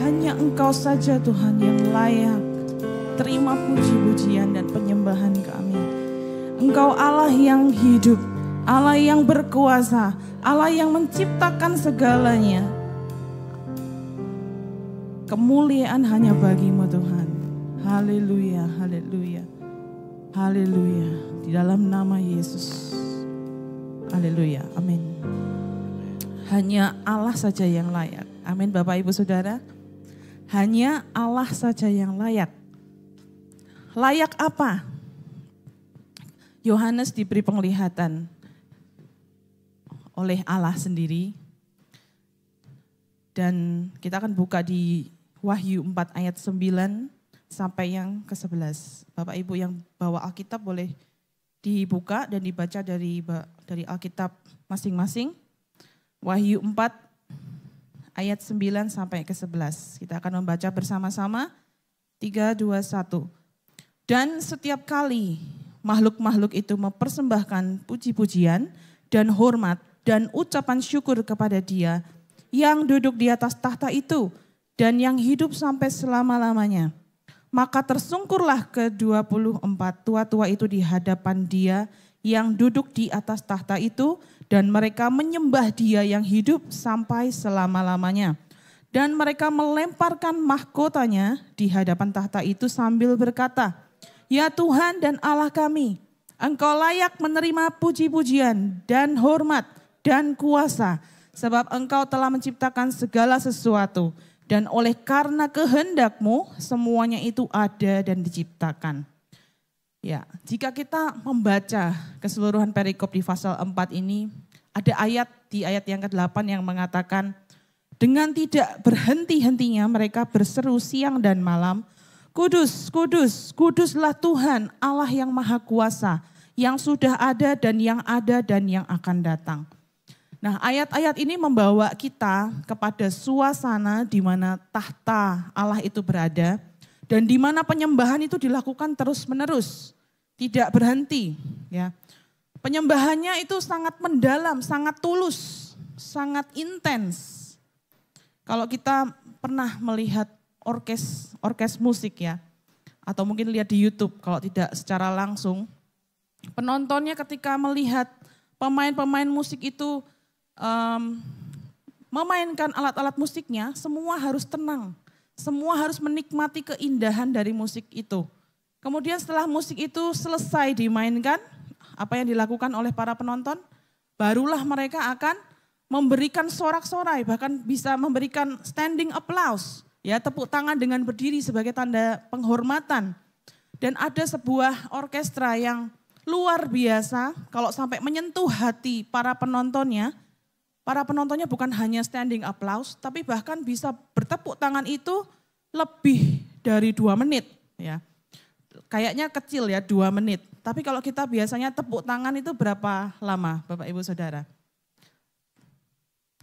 Hanya Engkau saja Tuhan yang layak terima puji-pujian dan penyembahan kami. Engkau Allah yang hidup, Allah yang berkuasa, Allah yang menciptakan segalanya. Kemuliaan hanya bagimu Tuhan. Haleluya, haleluya, haleluya. Di dalam nama Yesus. Haleluya, amin. Hanya Allah saja yang layak. Amin Bapak Ibu Saudara. Hanya Allah saja yang layak. Layak apa? Yohanes diberi penglihatan oleh Allah sendiri. Dan kita akan buka di Wahyu 4 ayat 9 sampai yang ke-11. Bapak Ibu yang bawa Alkitab boleh dibuka dan dibaca dari dari Alkitab masing-masing. Wahyu 4 ayat 9 sampai ke 11. Kita akan membaca bersama-sama 3 2 1. Dan setiap kali makhluk-makhluk itu mempersembahkan puji-pujian dan hormat dan ucapan syukur kepada Dia yang duduk di atas tahta itu dan yang hidup sampai selama-lamanya. Maka tersungkurlah ke-24 tua-tua itu di hadapan Dia yang duduk di atas tahta itu dan mereka menyembah dia yang hidup sampai selama-lamanya. Dan mereka melemparkan mahkotanya di hadapan tahta itu sambil berkata, Ya Tuhan dan Allah kami, Engkau layak menerima puji-pujian dan hormat dan kuasa, sebab Engkau telah menciptakan segala sesuatu, dan oleh karena kehendakmu semuanya itu ada dan diciptakan. Ya, jika kita membaca keseluruhan perikop di pasal 4 ini, ada ayat di ayat yang ke-8 yang mengatakan, dengan tidak berhenti-hentinya mereka berseru siang dan malam, Kudus, kudus, kuduslah Tuhan Allah yang maha kuasa, yang sudah ada dan yang ada dan yang akan datang. Nah ayat-ayat ini membawa kita kepada suasana di mana tahta Allah itu berada, dan di mana penyembahan itu dilakukan terus-menerus tidak berhenti ya. Penyembahannya itu sangat mendalam, sangat tulus, sangat intens. Kalau kita pernah melihat orkes orkes musik ya atau mungkin lihat di YouTube kalau tidak secara langsung penontonnya ketika melihat pemain-pemain musik itu um, memainkan alat-alat musiknya semua harus tenang semua harus menikmati keindahan dari musik itu Kemudian setelah musik itu selesai dimainkan, apa yang dilakukan oleh para penonton, barulah mereka akan memberikan sorak-sorai, bahkan bisa memberikan standing applause, ya tepuk tangan dengan berdiri sebagai tanda penghormatan. Dan ada sebuah orkestra yang luar biasa kalau sampai menyentuh hati para penontonnya. Para penontonnya bukan hanya standing applause, tapi bahkan bisa bertepuk tangan itu lebih dari dua menit. Ya kayaknya kecil ya dua menit. Tapi kalau kita biasanya tepuk tangan itu berapa lama Bapak Ibu Saudara?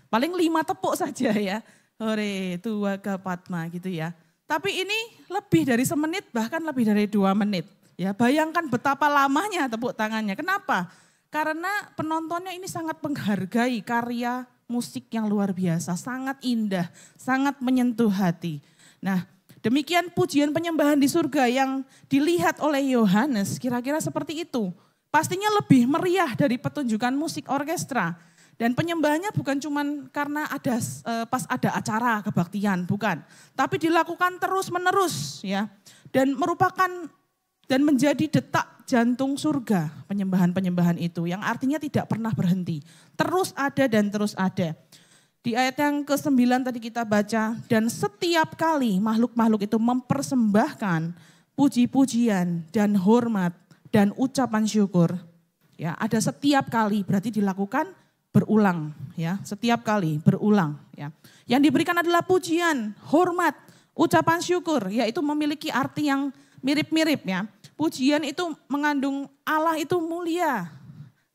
Paling lima tepuk saja ya. Hore tua ke Patma gitu ya. Tapi ini lebih dari semenit bahkan lebih dari dua menit. Ya bayangkan betapa lamanya tepuk tangannya. Kenapa? Karena penontonnya ini sangat menghargai karya musik yang luar biasa, sangat indah, sangat menyentuh hati. Nah, Demikian pujian penyembahan di surga yang dilihat oleh Yohanes kira-kira seperti itu. Pastinya lebih meriah dari pertunjukan musik orkestra. Dan penyembahannya bukan cuma karena ada eh, pas ada acara kebaktian, bukan. Tapi dilakukan terus-menerus ya. Dan merupakan dan menjadi detak jantung surga penyembahan-penyembahan itu yang artinya tidak pernah berhenti. Terus ada dan terus ada. Di ayat yang ke-9 tadi kita baca, dan setiap kali makhluk-makhluk itu mempersembahkan puji-pujian dan hormat dan ucapan syukur. Ya, ada setiap kali berarti dilakukan berulang ya, setiap kali berulang ya. Yang diberikan adalah pujian, hormat, ucapan syukur yaitu memiliki arti yang mirip-mirip ya. Pujian itu mengandung Allah itu mulia.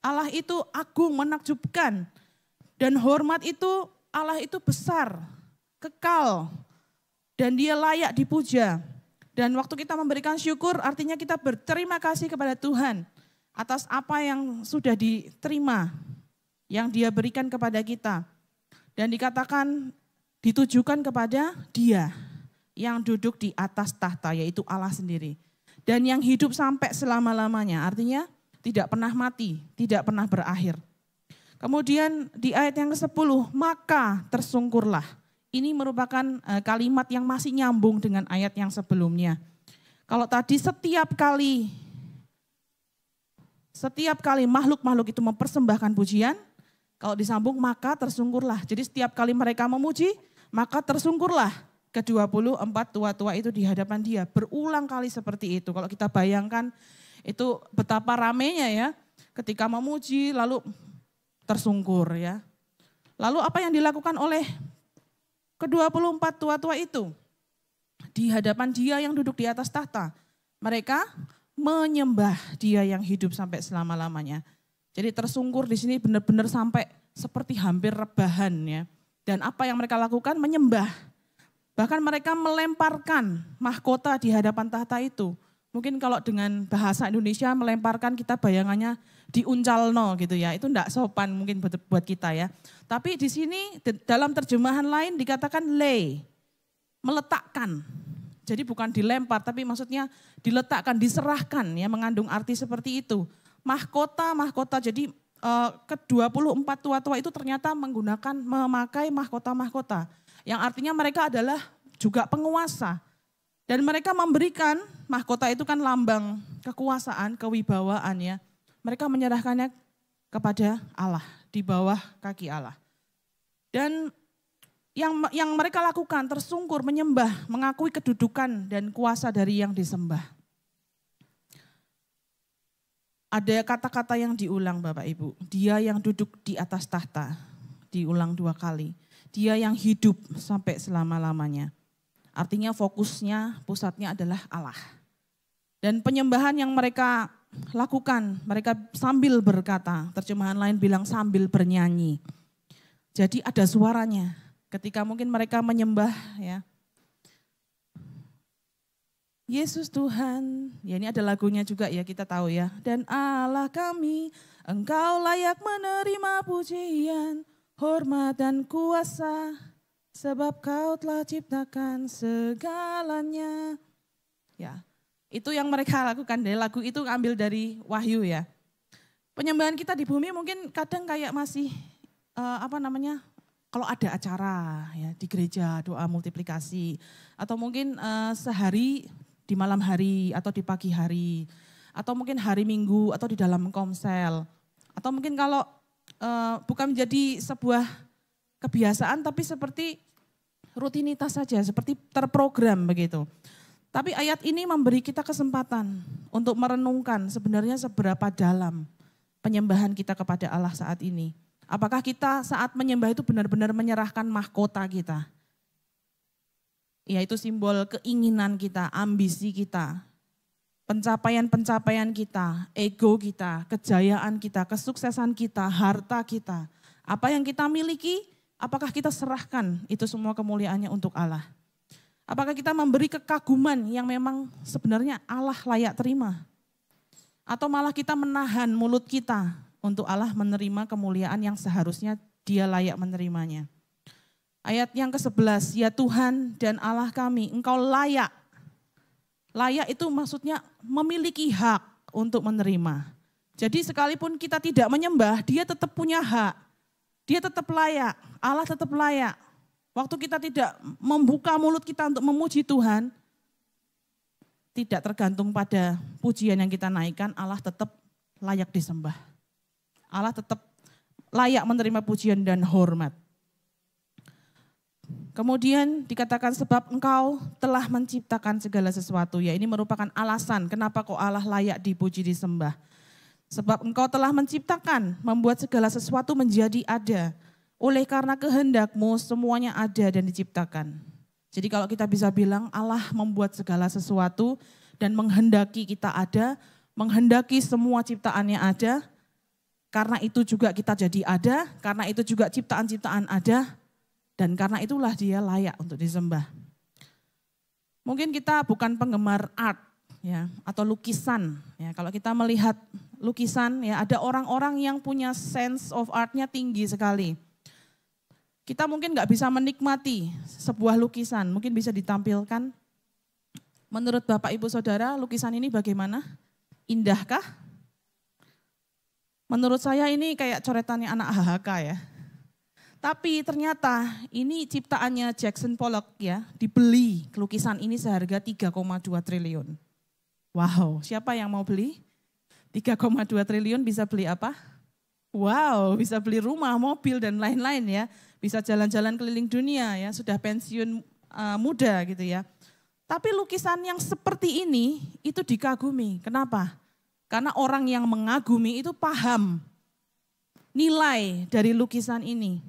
Allah itu agung, menakjubkan. Dan hormat itu Allah itu besar, kekal, dan dia layak dipuja. Dan waktu kita memberikan syukur artinya kita berterima kasih kepada Tuhan atas apa yang sudah diterima, yang dia berikan kepada kita. Dan dikatakan ditujukan kepada dia yang duduk di atas tahta yaitu Allah sendiri. Dan yang hidup sampai selama-lamanya artinya tidak pernah mati, tidak pernah berakhir. Kemudian di ayat yang ke-10, maka tersungkurlah. Ini merupakan eh, kalimat yang masih nyambung dengan ayat yang sebelumnya. Kalau tadi setiap kali setiap kali makhluk-makhluk itu mempersembahkan pujian, kalau disambung maka tersungkurlah. Jadi setiap kali mereka memuji, maka tersungkurlah. Ke-24 tua-tua itu di hadapan dia. Berulang kali seperti itu. Kalau kita bayangkan itu betapa ramenya ya. Ketika memuji lalu tersungkur ya. Lalu apa yang dilakukan oleh ke-24 tua-tua itu? Di hadapan dia yang duduk di atas tahta. Mereka menyembah dia yang hidup sampai selama-lamanya. Jadi tersungkur di sini benar-benar sampai seperti hampir rebahan ya. Dan apa yang mereka lakukan? Menyembah. Bahkan mereka melemparkan mahkota di hadapan tahta itu mungkin kalau dengan bahasa Indonesia melemparkan kita bayangannya diuncalno gitu ya. Itu enggak sopan mungkin buat, kita ya. Tapi di sini dalam terjemahan lain dikatakan lay, meletakkan. Jadi bukan dilempar tapi maksudnya diletakkan, diserahkan ya mengandung arti seperti itu. Mahkota, mahkota. Jadi eh, ke-24 tua-tua itu ternyata menggunakan memakai mahkota-mahkota. Yang artinya mereka adalah juga penguasa dan mereka memberikan, mahkota itu kan lambang kekuasaan, kewibawaan ya. Mereka menyerahkannya kepada Allah, di bawah kaki Allah. Dan yang yang mereka lakukan tersungkur menyembah, mengakui kedudukan dan kuasa dari yang disembah. Ada kata-kata yang diulang Bapak Ibu. Dia yang duduk di atas tahta, diulang dua kali. Dia yang hidup sampai selama-lamanya. Artinya fokusnya, pusatnya adalah Allah. Dan penyembahan yang mereka lakukan, mereka sambil berkata, terjemahan lain bilang sambil bernyanyi. Jadi ada suaranya ketika mungkin mereka menyembah ya. Yesus Tuhan, ya ini ada lagunya juga ya kita tahu ya. Dan Allah kami, engkau layak menerima pujian, hormat dan kuasa. Sebab kau telah ciptakan segalanya. Ya, itu yang mereka lakukan. Dari lagu itu ambil dari Wahyu ya. Penyembahan kita di bumi mungkin kadang kayak masih uh, apa namanya? Kalau ada acara ya di gereja doa multiplikasi atau mungkin uh, sehari di malam hari atau di pagi hari atau mungkin hari Minggu atau di dalam komsel atau mungkin kalau uh, bukan menjadi sebuah kebiasaan tapi seperti rutinitas saja, seperti terprogram begitu. Tapi ayat ini memberi kita kesempatan untuk merenungkan sebenarnya seberapa dalam penyembahan kita kepada Allah saat ini. Apakah kita saat menyembah itu benar-benar menyerahkan mahkota kita? Yaitu simbol keinginan kita, ambisi kita, pencapaian-pencapaian kita, ego kita, kejayaan kita, kesuksesan kita, harta kita. Apa yang kita miliki Apakah kita serahkan itu semua kemuliaannya untuk Allah? Apakah kita memberi kekaguman yang memang sebenarnya Allah layak terima? Atau malah kita menahan mulut kita untuk Allah menerima kemuliaan yang seharusnya dia layak menerimanya. Ayat yang ke-11, ya Tuhan dan Allah kami, engkau layak. Layak itu maksudnya memiliki hak untuk menerima. Jadi sekalipun kita tidak menyembah, dia tetap punya hak dia tetap layak, Allah tetap layak. Waktu kita tidak membuka mulut kita untuk memuji Tuhan, tidak tergantung pada pujian yang kita naikkan, Allah tetap layak disembah. Allah tetap layak menerima pujian dan hormat. Kemudian dikatakan sebab engkau telah menciptakan segala sesuatu. Ya ini merupakan alasan kenapa kok Allah layak dipuji disembah. Sebab engkau telah menciptakan, membuat segala sesuatu menjadi ada. Oleh karena kehendakmu semuanya ada dan diciptakan. Jadi kalau kita bisa bilang Allah membuat segala sesuatu dan menghendaki kita ada, menghendaki semua ciptaannya ada, karena itu juga kita jadi ada, karena itu juga ciptaan-ciptaan ada, dan karena itulah dia layak untuk disembah. Mungkin kita bukan penggemar art, ya atau lukisan ya kalau kita melihat lukisan ya ada orang-orang yang punya sense of artnya tinggi sekali kita mungkin nggak bisa menikmati sebuah lukisan mungkin bisa ditampilkan menurut bapak ibu saudara lukisan ini bagaimana indahkah menurut saya ini kayak coretannya anak HHK ya tapi ternyata ini ciptaannya Jackson Pollock ya dibeli lukisan ini seharga 3,2 triliun Wow, siapa yang mau beli? 3,2 triliun bisa beli apa? Wow, bisa beli rumah, mobil dan lain-lain ya. Bisa jalan-jalan keliling dunia ya, sudah pensiun uh, muda gitu ya. Tapi lukisan yang seperti ini itu dikagumi. Kenapa? Karena orang yang mengagumi itu paham nilai dari lukisan ini.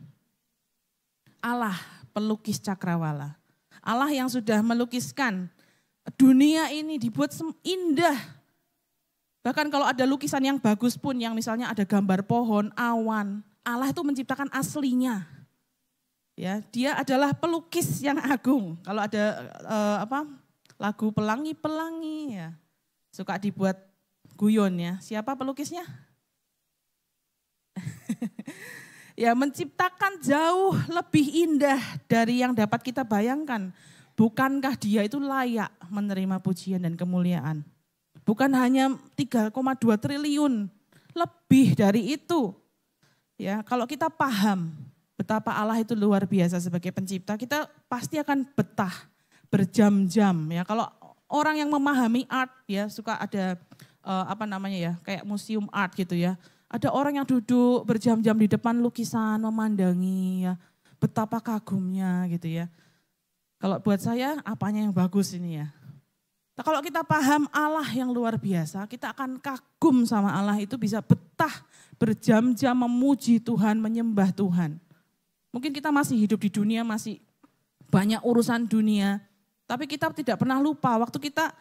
Allah pelukis cakrawala. Allah yang sudah melukiskan dunia ini dibuat indah. Bahkan kalau ada lukisan yang bagus pun, yang misalnya ada gambar pohon, awan, Allah itu menciptakan aslinya. Ya, dia adalah pelukis yang agung. Kalau ada eh, apa lagu pelangi-pelangi ya, suka dibuat guyon ya. Siapa pelukisnya? ya menciptakan jauh lebih indah dari yang dapat kita bayangkan. Bukankah dia itu layak menerima pujian dan kemuliaan? Bukan hanya 3,2 triliun, lebih dari itu. Ya, kalau kita paham betapa Allah itu luar biasa sebagai pencipta, kita pasti akan betah berjam-jam ya. Kalau orang yang memahami art ya suka ada uh, apa namanya ya, kayak museum art gitu ya. Ada orang yang duduk berjam-jam di depan lukisan memandangi ya. Betapa kagumnya gitu ya kalau buat saya, apanya yang bagus ini ya? Nah, kalau kita paham Allah yang luar biasa, kita akan kagum sama Allah itu bisa betah berjam-jam memuji Tuhan, menyembah Tuhan. Mungkin kita masih hidup di dunia, masih banyak urusan dunia, tapi kita tidak pernah lupa waktu kita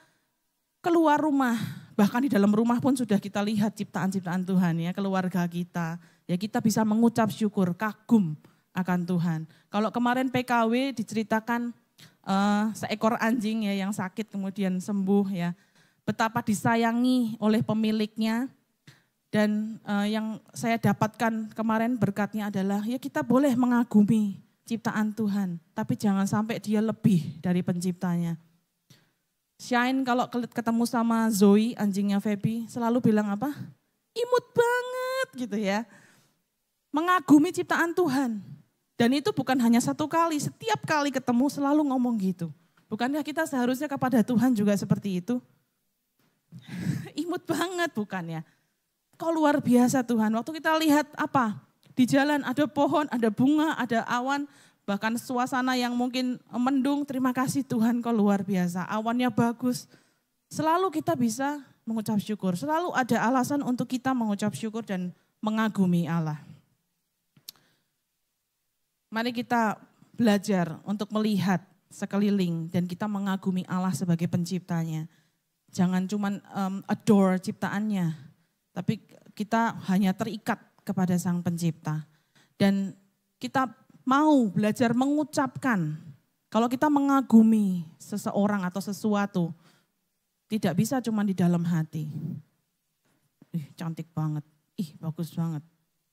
keluar rumah, bahkan di dalam rumah pun sudah kita lihat ciptaan-ciptaan Tuhan ya, keluarga kita. Ya kita bisa mengucap syukur, kagum akan Tuhan. Kalau kemarin PKW diceritakan uh, seekor anjing ya yang sakit kemudian sembuh ya. Betapa disayangi oleh pemiliknya dan uh, yang saya dapatkan kemarin berkatnya adalah ya kita boleh mengagumi ciptaan Tuhan, tapi jangan sampai dia lebih dari penciptanya. Shine kalau ketemu sama Zoe anjingnya Feby selalu bilang apa? Imut banget gitu ya. Mengagumi ciptaan Tuhan. Dan itu bukan hanya satu kali, setiap kali ketemu selalu ngomong gitu. Bukankah kita seharusnya kepada Tuhan juga seperti itu? Imut banget bukannya. Kau luar biasa Tuhan. Waktu kita lihat apa? Di jalan ada pohon, ada bunga, ada awan, bahkan suasana yang mungkin mendung. Terima kasih Tuhan kau luar biasa. Awannya bagus. Selalu kita bisa mengucap syukur. Selalu ada alasan untuk kita mengucap syukur dan mengagumi Allah. Mari kita belajar untuk melihat sekeliling dan kita mengagumi Allah sebagai penciptanya. Jangan cuma um, adore ciptaannya, tapi kita hanya terikat kepada sang pencipta. Dan kita mau belajar mengucapkan, kalau kita mengagumi seseorang atau sesuatu, tidak bisa cuma di dalam hati. Ih, cantik banget. Ih, bagus banget.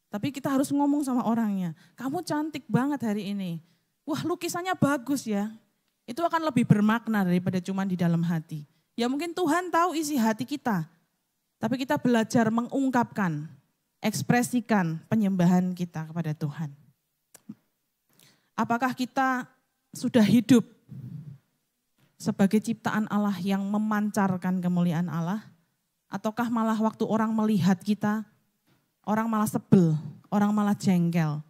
Tapi kita harus ngomong sama orangnya. Kamu cantik banget hari ini. Wah lukisannya bagus ya. Itu akan lebih bermakna daripada cuma di dalam hati. Ya mungkin Tuhan tahu isi hati kita. Tapi kita belajar mengungkapkan, ekspresikan penyembahan kita kepada Tuhan. Apakah kita sudah hidup sebagai ciptaan Allah yang memancarkan kemuliaan Allah? Ataukah malah waktu orang melihat kita, orang malah sebel, orang malah jengkel.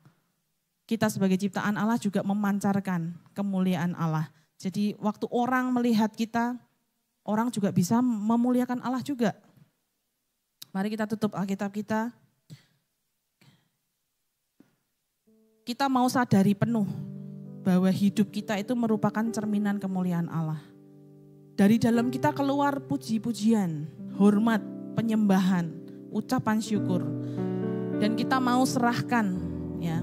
Kita sebagai ciptaan Allah juga memancarkan kemuliaan Allah. Jadi waktu orang melihat kita, orang juga bisa memuliakan Allah juga. Mari kita tutup Alkitab kita. Kita mau sadari penuh bahwa hidup kita itu merupakan cerminan kemuliaan Allah. Dari dalam kita keluar puji-pujian, hormat, penyembahan, ucapan syukur. Dan kita mau serahkan ya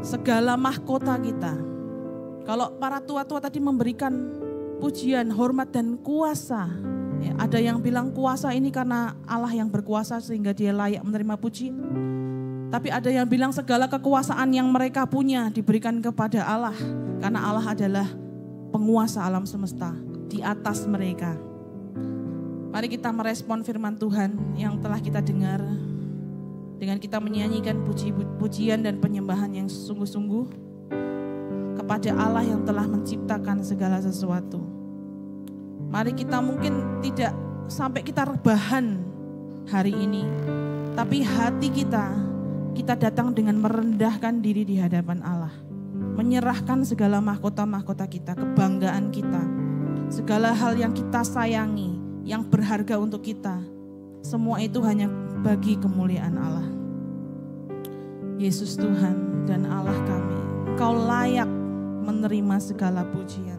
segala mahkota kita. Kalau para tua-tua tadi memberikan pujian, hormat dan kuasa. Ya, ada yang bilang kuasa ini karena Allah yang berkuasa sehingga dia layak menerima puji. Tapi ada yang bilang segala kekuasaan yang mereka punya diberikan kepada Allah. Karena Allah adalah penguasa alam semesta di atas mereka. Mari kita merespon firman Tuhan yang telah kita dengar dengan kita menyanyikan puji-pujian dan penyembahan yang sungguh-sungguh kepada Allah yang telah menciptakan segala sesuatu. Mari kita mungkin tidak sampai kita rebahan hari ini, tapi hati kita kita datang dengan merendahkan diri di hadapan Allah. Menyerahkan segala mahkota-mahkota kita, kebanggaan kita, segala hal yang kita sayangi, yang berharga untuk kita. Semua itu hanya bagi kemuliaan Allah. Yesus Tuhan dan Allah kami, Kau layak menerima segala pujian.